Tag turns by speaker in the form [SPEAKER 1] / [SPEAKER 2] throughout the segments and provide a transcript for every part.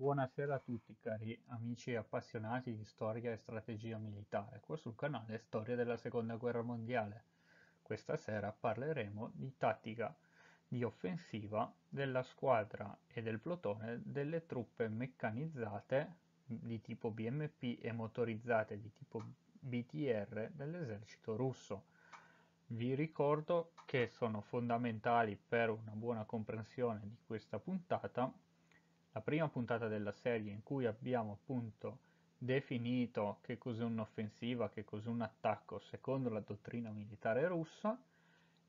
[SPEAKER 1] Buonasera a tutti cari amici e appassionati di storia e strategia militare, qua sul canale Storia della Seconda Guerra Mondiale. Questa sera parleremo di tattica di offensiva della squadra e del plotone delle truppe meccanizzate di tipo BMP e motorizzate di tipo BTR dell'esercito russo. Vi ricordo che sono fondamentali per una buona comprensione di questa puntata la prima puntata della serie in cui abbiamo appunto definito che cos'è un'offensiva, che cos'è un attacco secondo la dottrina militare russa,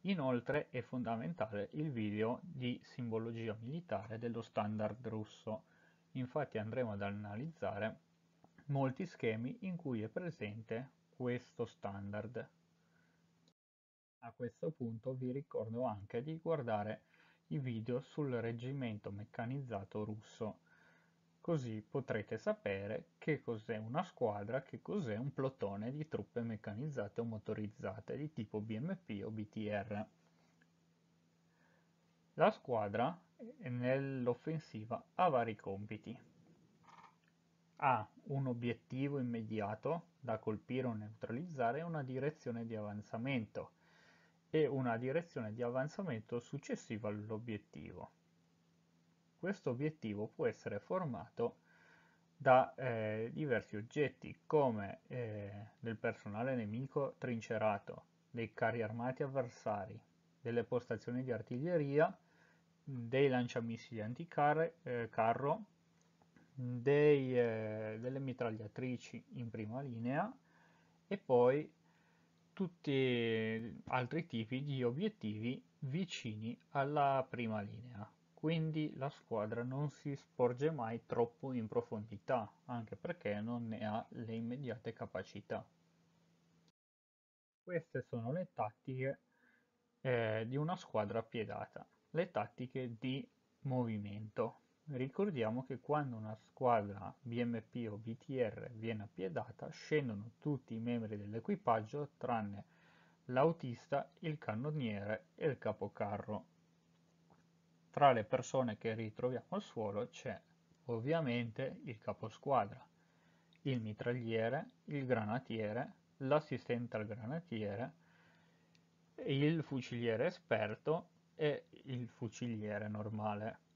[SPEAKER 1] inoltre è fondamentale il video di simbologia militare dello standard russo. Infatti andremo ad analizzare molti schemi in cui è presente questo standard. A questo punto vi ricordo anche di guardare i video sul reggimento meccanizzato russo. Così potrete sapere che cos'è una squadra, che cos'è un plotone di truppe meccanizzate o motorizzate di tipo BMP o BTR. La squadra nell'offensiva ha vari compiti. Ha un obiettivo immediato da colpire o neutralizzare e una direzione di avanzamento e una direzione di avanzamento successiva all'obiettivo. Questo obiettivo può essere formato da eh, diversi oggetti come eh, del personale nemico trincerato, dei carri armati avversari, delle postazioni di artiglieria, dei lanciamissili anticarro, eh, dei, eh, delle mitragliatrici in prima linea e poi tutti altri tipi di obiettivi vicini alla prima linea quindi la squadra non si sporge mai troppo in profondità, anche perché non ne ha le immediate capacità. Queste sono le tattiche eh, di una squadra piegata, le tattiche di movimento. Ricordiamo che quando una squadra BMP o BTR viene appiedata scendono tutti i membri dell'equipaggio tranne l'autista, il cannoniere e il capocarro. Tra le persone che ritroviamo al suolo c'è ovviamente il caposquadra, il mitragliere, il granatiere, l'assistente al granatiere, il fuciliere esperto e il fuciliere normale.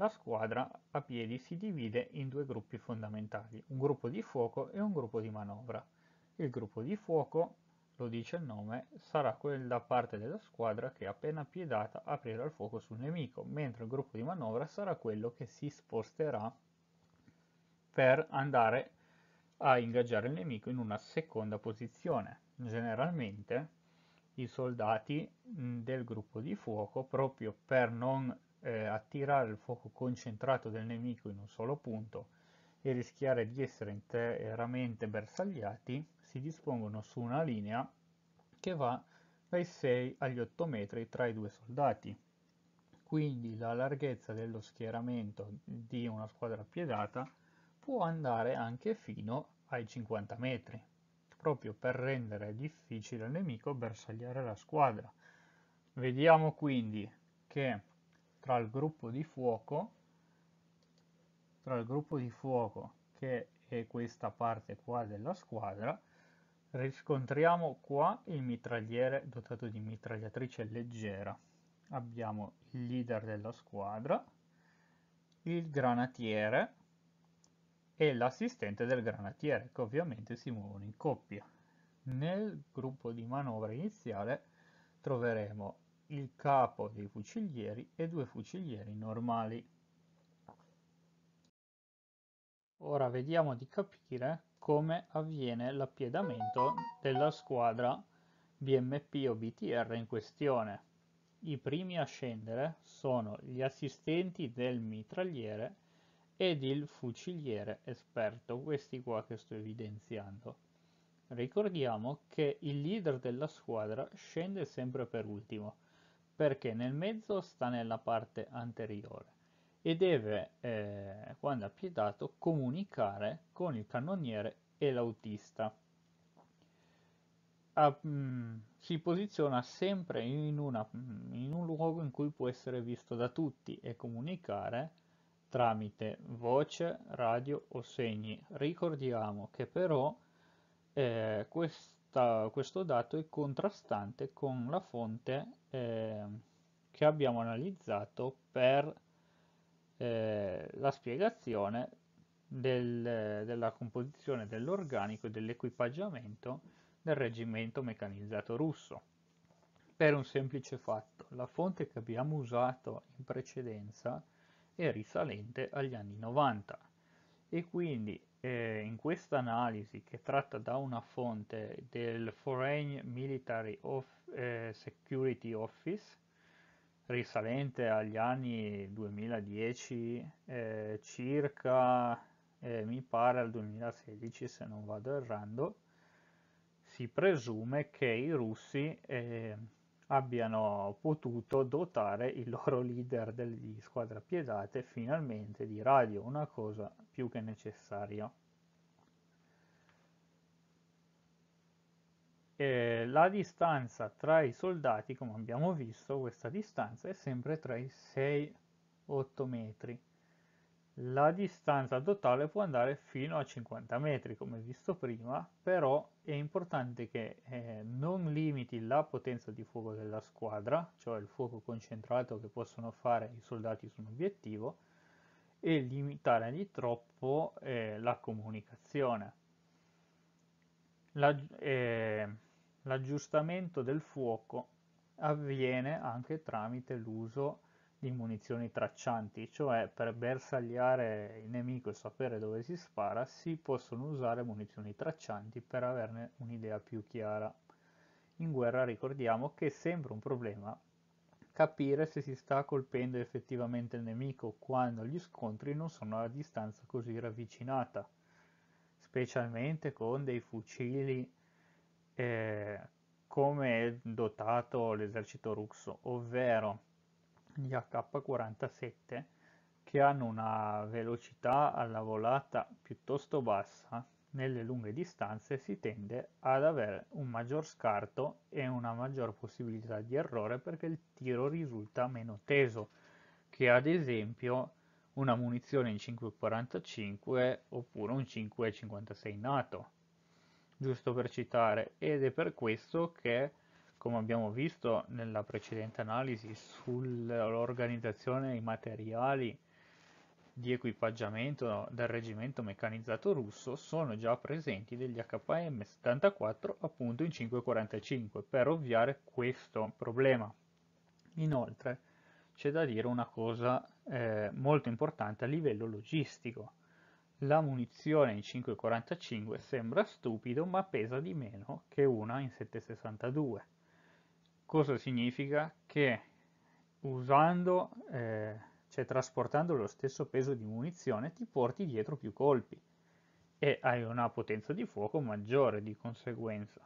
[SPEAKER 1] La squadra a piedi si divide in due gruppi fondamentali, un gruppo di fuoco e un gruppo di manovra. Il gruppo di fuoco, lo dice il nome, sarà quella parte della squadra che appena piedata aprirà il fuoco sul nemico, mentre il gruppo di manovra sarà quello che si sposterà per andare a ingaggiare il nemico in una seconda posizione. Generalmente i soldati mm, del gruppo di fuoco, proprio per non eh, attirare il fuoco concentrato del nemico in un solo punto e rischiare di essere interamente bersagliati, si dispongono su una linea che va dai 6 agli 8 metri tra i due soldati. Quindi la larghezza dello schieramento di una squadra piedata può andare anche fino ai 50 metri, proprio per rendere difficile al nemico bersagliare la squadra. Vediamo quindi che tra il gruppo di fuoco, tra il gruppo di fuoco che è questa parte qua della squadra, riscontriamo qua il mitragliere dotato di mitragliatrice leggera. Abbiamo il leader della squadra, il granatiere e l'assistente del granatiere che ovviamente si muovono in coppia. Nel gruppo di manovra iniziale troveremo il capo dei fucilieri e due fucilieri normali. Ora vediamo di capire come avviene l'appiedamento della squadra BMP o BTR in questione. I primi a scendere sono gli assistenti del mitragliere ed il fuciliere esperto, questi qua che sto evidenziando. Ricordiamo che il leader della squadra scende sempre per ultimo, perché nel mezzo sta nella parte anteriore e deve, eh, quando è pietato, comunicare con il cannoniere e l'autista. Mm, si posiziona sempre in, una, mm, in un luogo in cui può essere visto da tutti e comunicare tramite voce, radio o segni. Ricordiamo che però eh, questo questa, questo dato è contrastante con la fonte eh, che abbiamo analizzato per eh, la spiegazione del, della composizione dell'organico e dell'equipaggiamento del reggimento meccanizzato russo. Per un semplice fatto, la fonte che abbiamo usato in precedenza è risalente agli anni 90, e quindi eh, in questa analisi che tratta da una fonte del Foreign Military of, eh, Security Office, risalente agli anni 2010 eh, circa, eh, mi pare al 2016 se non vado errando, si presume che i russi eh, abbiano potuto dotare il loro leader di Squadra Piedate finalmente di radio, una cosa più che necessario. E la distanza tra i soldati, come abbiamo visto, questa distanza è sempre tra i 6 8 metri. La distanza totale può andare fino a 50 metri, come visto prima, però è importante che eh, non limiti la potenza di fuoco della squadra, cioè il fuoco concentrato che possono fare i soldati su un obiettivo, e limitare di troppo eh, la comunicazione. La, eh, l'aggiustamento del fuoco avviene anche tramite l'uso di munizioni traccianti, cioè per bersagliare il nemico e sapere dove si spara si possono usare munizioni traccianti per averne un'idea più chiara. In guerra ricordiamo che è sempre un problema capire se si sta colpendo effettivamente il nemico quando gli scontri non sono a distanza così ravvicinata, specialmente con dei fucili eh, come è dotato l'esercito russo, ovvero gli AK-47 che hanno una velocità alla volata piuttosto bassa nelle lunghe distanze si tende ad avere un maggior scarto e una maggior possibilità di errore perché il tiro risulta meno teso che ad esempio una munizione in 5.45 oppure un 5.56 NATO giusto per citare ed è per questo che come abbiamo visto nella precedente analisi sull'organizzazione dei materiali di equipaggiamento del reggimento meccanizzato russo sono già presenti degli HM 74 appunto in 545 per ovviare questo problema. Inoltre c'è da dire una cosa eh, molto importante a livello logistico. La munizione in 545 sembra stupido ma pesa di meno che una in 762. Cosa significa? Che usando eh, cioè trasportando lo stesso peso di munizione ti porti dietro più colpi e hai una potenza di fuoco maggiore di conseguenza.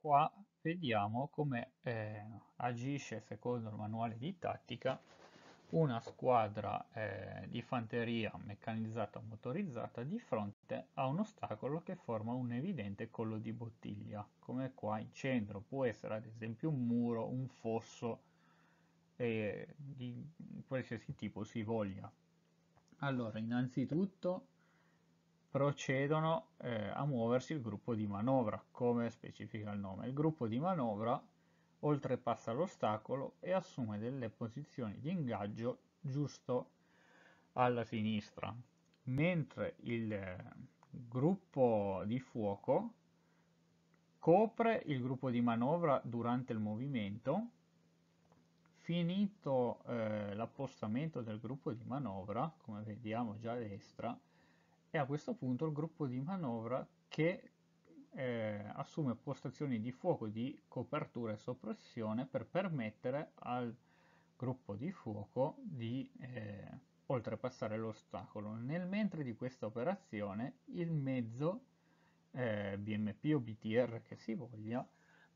[SPEAKER 1] Qua vediamo come eh, agisce secondo il manuale di tattica una squadra eh, di fanteria meccanizzata motorizzata di fronte a un ostacolo che forma un evidente collo di bottiglia, come qua in centro, può essere ad esempio un muro, un fosso, eh, di qualsiasi tipo si voglia. Allora, innanzitutto procedono eh, a muoversi il gruppo di manovra, come specifica il nome. Il gruppo di manovra oltrepassa l'ostacolo e assume delle posizioni di ingaggio giusto alla sinistra, mentre il eh, gruppo di fuoco copre il gruppo di manovra durante il movimento finito eh, l'appostamento del gruppo di manovra, come vediamo già a destra, è a questo punto il gruppo di manovra che eh, assume postazioni di fuoco di copertura e soppressione per permettere al gruppo di fuoco di eh, oltrepassare l'ostacolo. Nel mentre di questa operazione il mezzo eh, BMP o BTR che si voglia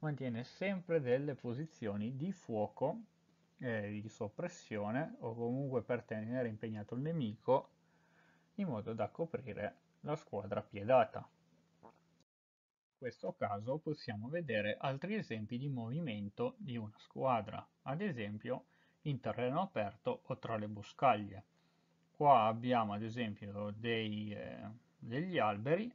[SPEAKER 1] mantiene sempre delle posizioni di fuoco eh, di soppressione o comunque per tenere impegnato il nemico in modo da coprire la squadra piedata. In questo caso possiamo vedere altri esempi di movimento di una squadra, ad esempio in terreno aperto o tra le boscaglie. Qua abbiamo ad esempio dei, eh, degli alberi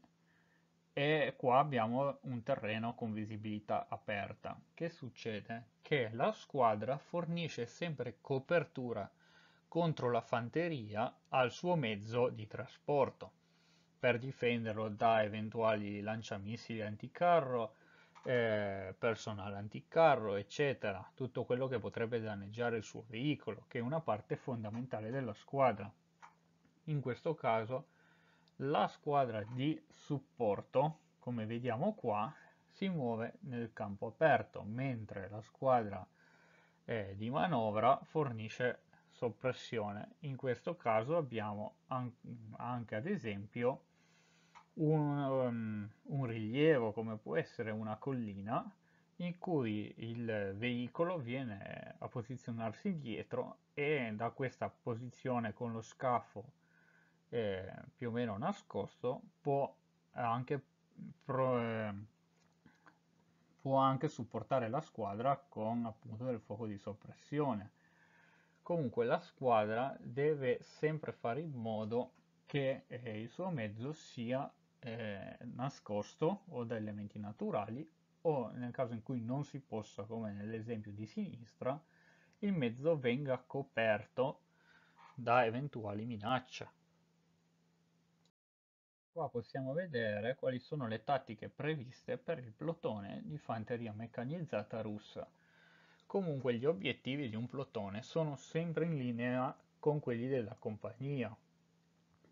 [SPEAKER 1] e qua abbiamo un terreno con visibilità aperta. Che succede? Che la squadra fornisce sempre copertura contro la fanteria al suo mezzo di trasporto per difenderlo da eventuali lanciamissili anticarro, eh, personale anticarro, eccetera, tutto quello che potrebbe danneggiare il suo veicolo, che è una parte fondamentale della squadra. In questo caso la squadra di supporto, come vediamo qua, si muove nel campo aperto, mentre la squadra eh, di manovra fornisce soppressione. In questo caso abbiamo an anche ad esempio un, um, un rilievo come può essere una collina in cui il veicolo viene a posizionarsi dietro e da questa posizione con lo scafo eh, più o meno nascosto può anche, pro, eh, può anche supportare la squadra con appunto del fuoco di soppressione comunque la squadra deve sempre fare in modo che eh, il suo mezzo sia eh, nascosto o da elementi naturali o nel caso in cui non si possa, come nell'esempio di sinistra, il mezzo venga coperto da eventuali minacce. Qua possiamo vedere quali sono le tattiche previste per il plotone di fanteria meccanizzata russa. Comunque gli obiettivi di un plotone sono sempre in linea con quelli della compagnia.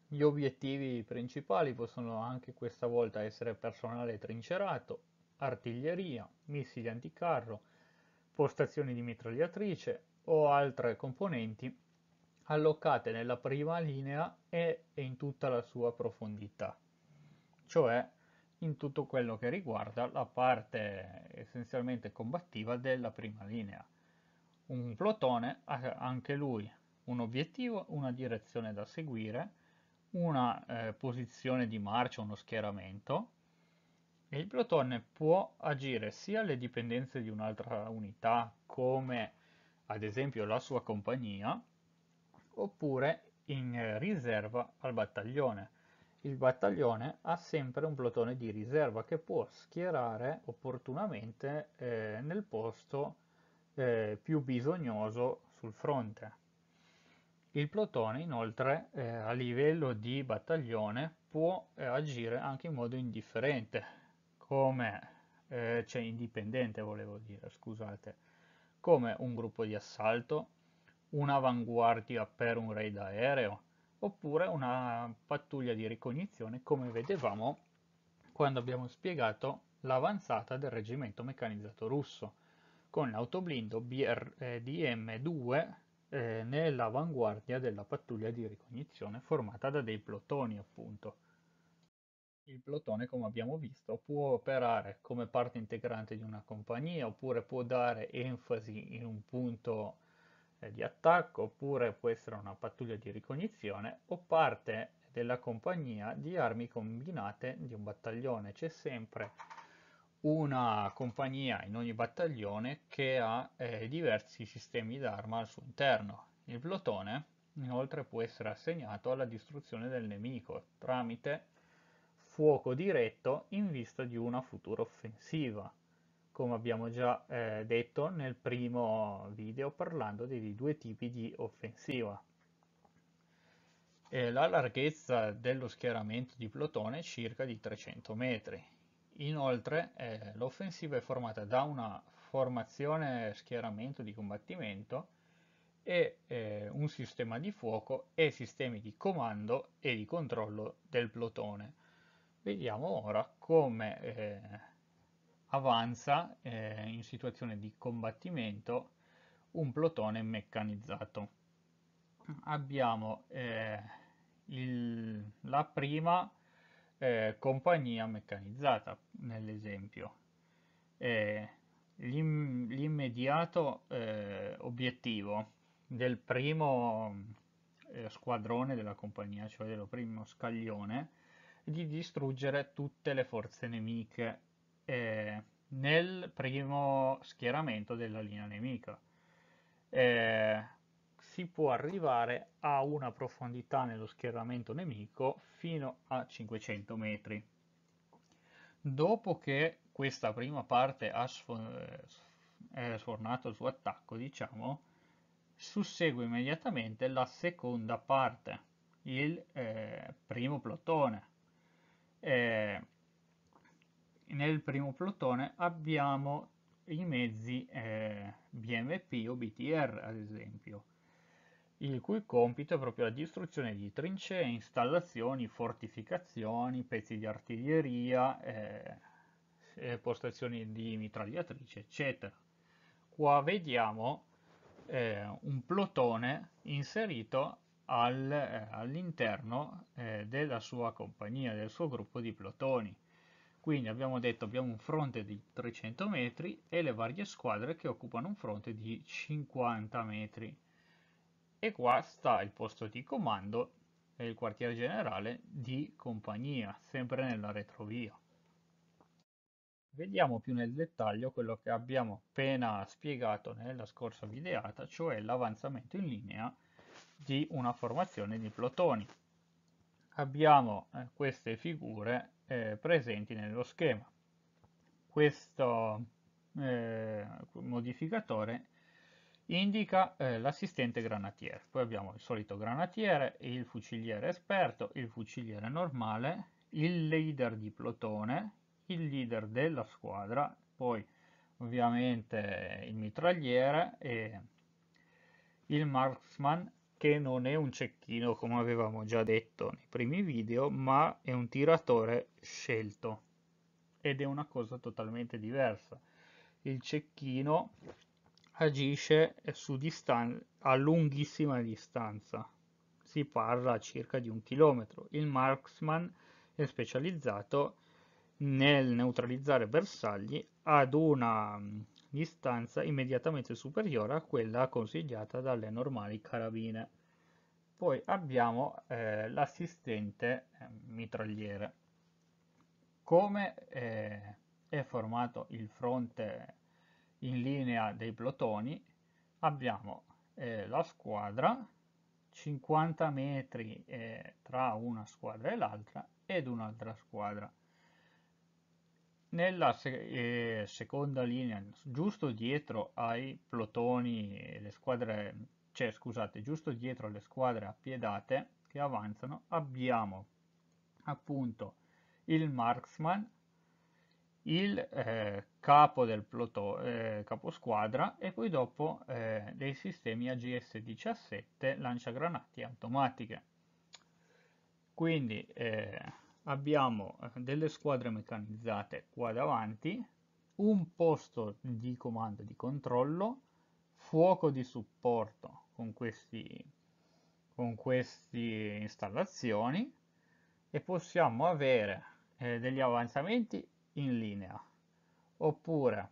[SPEAKER 1] Gli obiettivi principali possono anche questa volta essere personale trincerato, artiglieria, missili anticarro, postazioni di mitragliatrice o altre componenti allocate nella prima linea e in tutta la sua profondità, cioè in tutto quello che riguarda la parte essenzialmente combattiva della prima linea. Un plotone ha anche lui un obiettivo, una direzione da seguire, una eh, posizione di marcia, uno schieramento e il plotone può agire sia alle dipendenze di un'altra unità come ad esempio la sua compagnia oppure in eh, riserva al battaglione. Il battaglione ha sempre un plotone di riserva che può schierare opportunamente eh, nel posto eh, più bisognoso sul fronte. Il plotone inoltre eh, a livello di battaglione può eh, agire anche in modo indifferente, come eh, cioè indipendente volevo dire, scusate, come un gruppo di assalto, un'avanguardia per un raid aereo oppure una pattuglia di ricognizione come vedevamo quando abbiamo spiegato l'avanzata del reggimento meccanizzato russo con l'autoblindo BRDM-2 eh, nell'avanguardia della pattuglia di ricognizione formata da dei plotoni appunto. Il plotone, come abbiamo visto, può operare come parte integrante di una compagnia oppure può dare enfasi in un punto di attacco oppure può essere una pattuglia di ricognizione o parte della compagnia di armi combinate di un battaglione. C'è sempre una compagnia in ogni battaglione che ha eh, diversi sistemi d'arma al suo interno. Il plotone inoltre può essere assegnato alla distruzione del nemico tramite fuoco diretto in vista di una futura offensiva come abbiamo già eh, detto nel primo video parlando dei due tipi di offensiva. E eh, la larghezza dello schieramento di plotone è circa di 300 metri. Inoltre eh, l'offensiva è formata da una formazione schieramento di combattimento e eh, un sistema di fuoco e sistemi di comando e di controllo del plotone. Vediamo ora come eh, avanza eh, in situazione di combattimento un plotone meccanizzato. Abbiamo eh, il, la prima eh, compagnia meccanizzata nell'esempio. Eh, l'immediato eh, obiettivo del primo eh, squadrone della compagnia, cioè del primo scaglione, è di distruggere tutte le forze nemiche eh, nel primo schieramento della linea nemica. Eh, si può arrivare a una profondità nello schieramento nemico fino a 500 metri. Dopo che questa prima parte ha eh, sfornato il suo attacco, diciamo, sussegue immediatamente la seconda parte, il eh, primo plotone. Eh, nel primo plotone abbiamo i mezzi eh, BMP o BTR ad esempio, il cui compito è proprio la distruzione di trincee, installazioni, fortificazioni, pezzi di artiglieria, eh, postazioni di mitragliatrice, eccetera. Qua vediamo eh, un plotone inserito al, eh, all'interno eh, della sua compagnia, del suo gruppo di plotoni. Quindi abbiamo detto abbiamo un fronte di 300 metri e le varie squadre che occupano un fronte di 50 metri. E qua sta il posto di comando e il quartier generale di compagnia, sempre nella retrovia. Vediamo più nel dettaglio quello che abbiamo appena spiegato nella scorsa videata, cioè l'avanzamento in linea di una formazione di plotoni. Abbiamo eh, queste figure eh, presenti nello schema. Questo eh, modificatore indica eh, l'assistente granatiere. Poi abbiamo il solito granatiere, il fuciliere esperto, il fuciliere normale, il leader di plotone, il leader della squadra, poi ovviamente il mitragliere e il marksman che non è un cecchino come avevamo già detto nei primi video, ma è un tiratore scelto ed è una cosa totalmente diversa. Il cecchino agisce distan a lunghissima distanza, si parla circa di un chilometro. Il marksman è specializzato nel neutralizzare bersagli ad una mm, distanza immediatamente superiore a quella consigliata dalle normali carabine. Poi abbiamo eh, l'assistente eh, mitragliere. Come eh, è formato il fronte in linea dei plotoni, abbiamo eh, la squadra, 50 metri eh, tra una squadra e l'altra, ed un'altra squadra. Nella se eh, seconda linea, giusto dietro ai plotoni le squadre cioè scusate, giusto dietro alle squadre appiedate che avanzano abbiamo appunto il marksman, il eh, capo del ploto, eh, caposquadra e poi dopo eh, dei sistemi AGS-17 lanciagranati automatiche. Quindi eh, abbiamo eh, delle squadre meccanizzate qua davanti, un posto di comando e di controllo, fuoco di supporto con, questi, con queste installazioni e possiamo avere eh, degli avanzamenti in linea oppure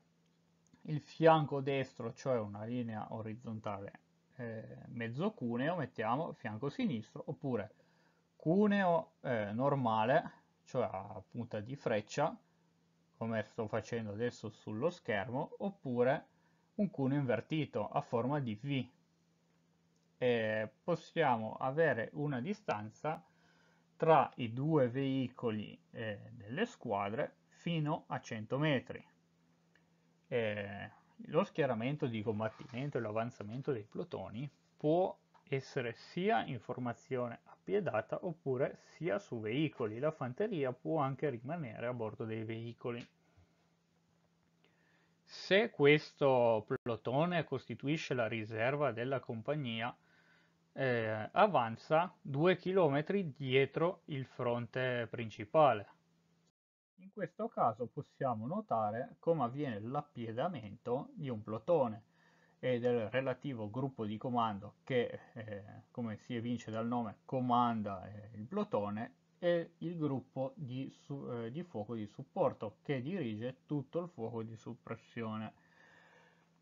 [SPEAKER 1] il fianco destro cioè una linea orizzontale eh, mezzo cuneo mettiamo fianco sinistro oppure cuneo eh, normale cioè a punta di freccia come sto facendo adesso sullo schermo oppure un cuneo invertito a forma di V eh, possiamo avere una distanza tra i due veicoli eh, delle squadre fino a 100 metri. Eh, lo schieramento di combattimento e l'avanzamento dei plotoni può essere sia in formazione a piedata oppure sia su veicoli. La fanteria può anche rimanere a bordo dei veicoli. Se questo plotone costituisce la riserva della compagnia, eh, avanza 2 km dietro il fronte principale. In questo caso possiamo notare come avviene l'appiedamento di un plotone e del relativo gruppo di comando che, eh, come si evince dal nome, comanda eh, il plotone e il gruppo di, su, eh, di fuoco di supporto che dirige tutto il fuoco di suppressione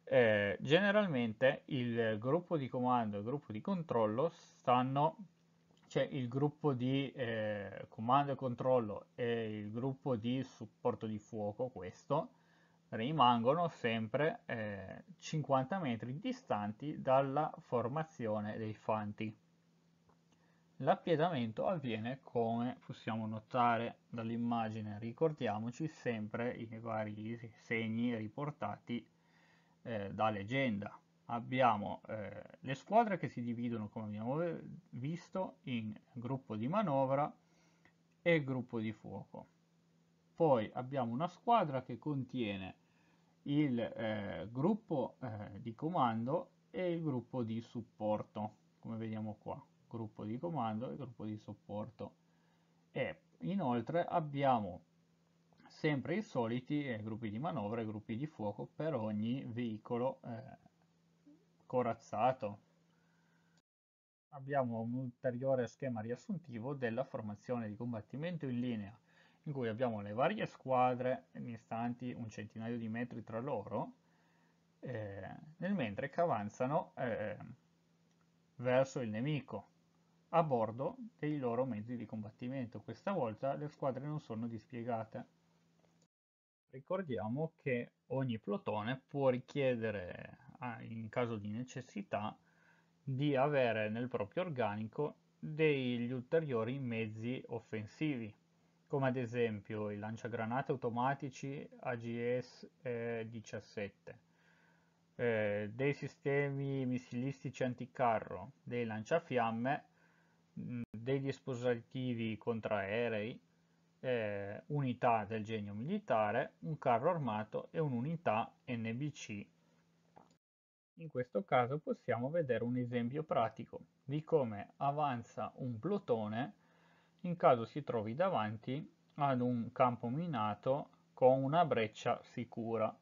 [SPEAKER 1] eh, generalmente il gruppo di comando e il gruppo di controllo stanno, cioè il gruppo di eh, comando e controllo e il gruppo di supporto di fuoco, questo, rimangono sempre eh, 50 metri distanti dalla formazione dei fanti. l'appiedamento avviene come possiamo notare dall'immagine, ricordiamoci sempre i vari segni riportati eh, da leggenda. Abbiamo eh, le squadre che si dividono, come abbiamo visto, in gruppo di manovra e gruppo di fuoco. Poi abbiamo una squadra che contiene il eh, gruppo eh, di comando e il gruppo di supporto, come vediamo qua, gruppo di comando e gruppo di supporto. E inoltre abbiamo sempre i soliti eh, gruppi di manovra e gruppi di fuoco per ogni veicolo eh, corazzato. Abbiamo un ulteriore schema riassuntivo della formazione di combattimento in linea, in cui abbiamo le varie squadre distanti un centinaio di metri tra loro, eh, nel mentre che avanzano eh, verso il nemico a bordo dei loro mezzi di combattimento. Questa volta le squadre non sono dispiegate. Ricordiamo che ogni plotone può richiedere, in caso di necessità, di avere nel proprio organico degli ulteriori mezzi offensivi, come ad esempio i lanciagranate automatici AGS-17, eh, dei sistemi missilistici anticarro, dei lanciafiamme, mh, mm, dei dispositivi contraerei, eh, unità del genio militare, un carro armato e un'unità NBC. In questo caso possiamo vedere un esempio pratico di come avanza un plotone in caso si trovi davanti ad un campo minato con una breccia sicura.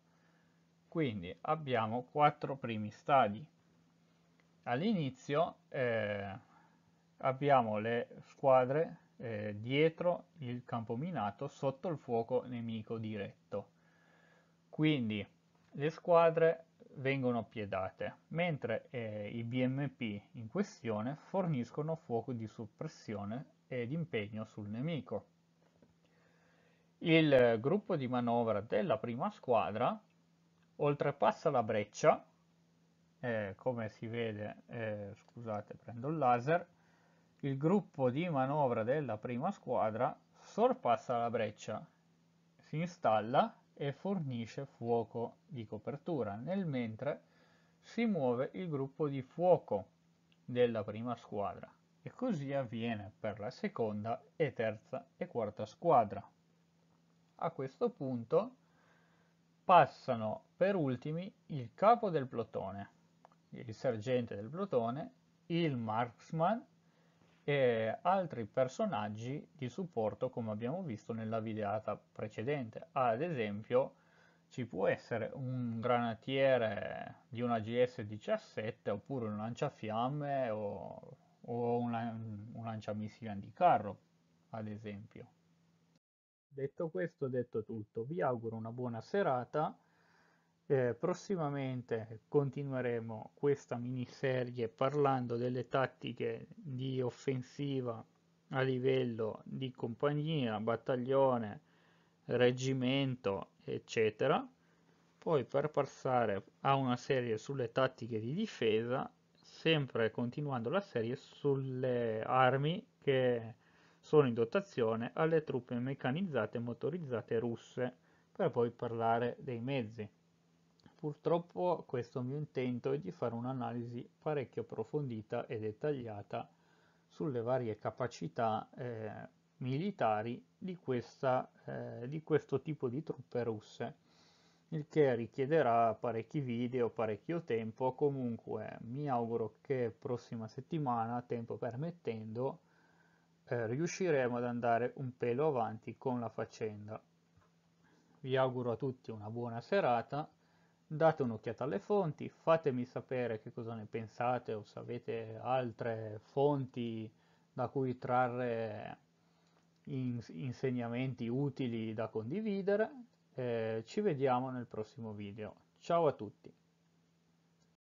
[SPEAKER 1] Quindi abbiamo quattro primi stadi. All'inizio eh, abbiamo le squadre eh, dietro il campo minato sotto il fuoco nemico diretto. Quindi le squadre vengono piedate, mentre eh, i BMP in questione forniscono fuoco di soppressione ed impegno sul nemico. Il gruppo di manovra della prima squadra oltrepassa la breccia, eh, come si vede, eh, scusate prendo il laser, il gruppo di manovra della prima squadra sorpassa la breccia, si installa e fornisce fuoco di copertura, nel mentre si muove il gruppo di fuoco della prima squadra e così avviene per la seconda e terza e quarta squadra. A questo punto passano per ultimi il capo del plotone, il sergente del plotone, il marksman e altri personaggi di supporto come abbiamo visto nella videata precedente. Ad esempio ci può essere un granatiere di una GS-17 oppure un lanciafiamme o, o una, un lanciamissile anticarro, ad esempio. Detto questo, detto tutto, vi auguro una buona serata eh, prossimamente continueremo questa miniserie parlando delle tattiche di offensiva a livello di compagnia, battaglione, reggimento, eccetera. Poi per passare a una serie sulle tattiche di difesa, sempre continuando la serie sulle armi che sono in dotazione alle truppe meccanizzate e motorizzate russe, per poi parlare dei mezzi. Purtroppo questo mio intento è di fare un'analisi parecchio approfondita e dettagliata sulle varie capacità eh, militari di, questa, eh, di questo tipo di truppe russe, il che richiederà parecchi video, parecchio tempo, comunque mi auguro che prossima settimana, tempo permettendo, eh, riusciremo ad andare un pelo avanti con la faccenda. Vi auguro a tutti una buona serata date un'occhiata alle fonti, fatemi sapere che cosa ne pensate o se avete altre fonti da cui trarre insegnamenti utili da condividere. Eh, ci vediamo nel prossimo video. Ciao a tutti!